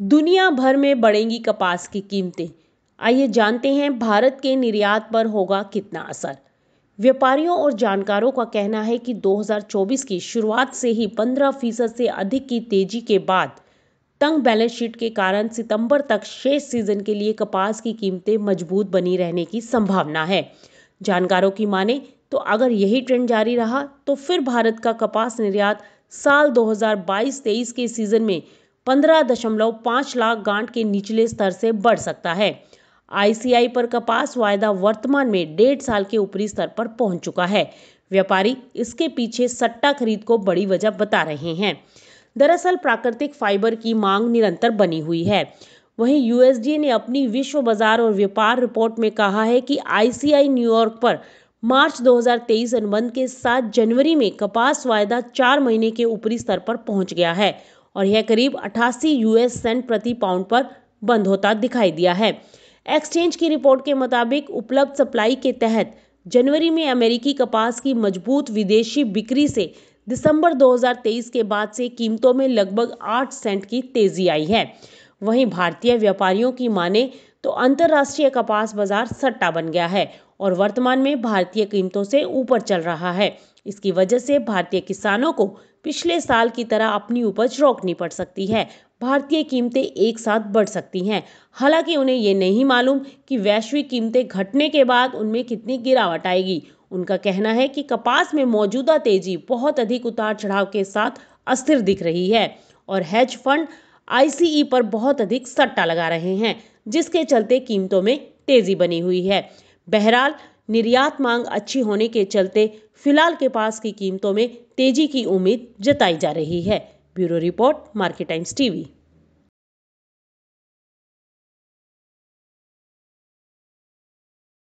दुनिया भर में बढ़ेंगी कपास की कीमतें आइए जानते हैं भारत के निर्यात पर होगा कितना असर व्यापारियों और जानकारों का कहना है कि 2024 की शुरुआत से ही 15 फीसद से अधिक की तेजी के बाद तंग बैलेंस शीट के कारण सितंबर तक शेष सीजन के लिए कपास की कीमतें मजबूत बनी रहने की संभावना है जानकारों की माने तो अगर यही ट्रेंड जारी रहा तो फिर भारत का कपास निर्यात साल 2022-23 के सीजन में पंद्रह दशमलव पाँच लाख गांठ के निचले स्तर से बढ़ सकता है आईसीआई पर कपास वायदा वर्तमान में डेढ़ साल के ऊपरी स्तर पर पहुंच चुका है व्यापारी इसके पीछे सट्टा खरीद को बड़ी वजह बता रहे हैं दरअसल प्राकृतिक फाइबर की मांग निरंतर बनी हुई है वहीं यूएसडी ने अपनी विश्व बाजार और व्यापार रिपोर्ट में कहा है कि आईसीआई न्यूयॉर्क पर मार्च 2023 अनुबंध के साथ जनवरी में कपास वायदा चार महीने के ऊपरी स्तर पर पहुंच गया है और यह करीब अठासी यूएस सेंट प्रति पाउंड पर बंद होता दिखाई दिया है एक्सचेंज की रिपोर्ट के मुताबिक उपलब्ध सप्लाई के तहत जनवरी में अमेरिकी कपास की मजबूत विदेशी बिक्री से दिसंबर 2023 के बाद से कीमतों में लगभग 8 सेंट की तेजी आई है वहीं भारतीय व्यापारियों की माने तो अंतर्राष्ट्रीय कपास बाजार सट्टा बन गया है और वर्तमान में भारतीय कीमतों से ऊपर चल रहा है इसकी वजह से भारतीय किसानों को पिछले साल की तरह अपनी उपज रोकनी पड़ सकती है भारतीय कीमतें एक साथ बढ़ सकती हैं हालांकि उन्हें ये नहीं मालूम कि वैश्विक कीमतें घटने के बाद उनमें कितनी गिरावट आएगी उनका कहना है कि कपास में मौजूदा तेजी बहुत अधिक उतार चढ़ाव के साथ अस्थिर दिख रही है और हेज फंड आईसीई पर बहुत अधिक सट्टा लगा रहे हैं जिसके चलते कीमतों में तेजी बनी हुई है बहरहाल निर्यात मांग अच्छी होने के चलते फिलहाल के पास की कीमतों में तेजी की उम्मीद जताई जा रही है bureau report market times TV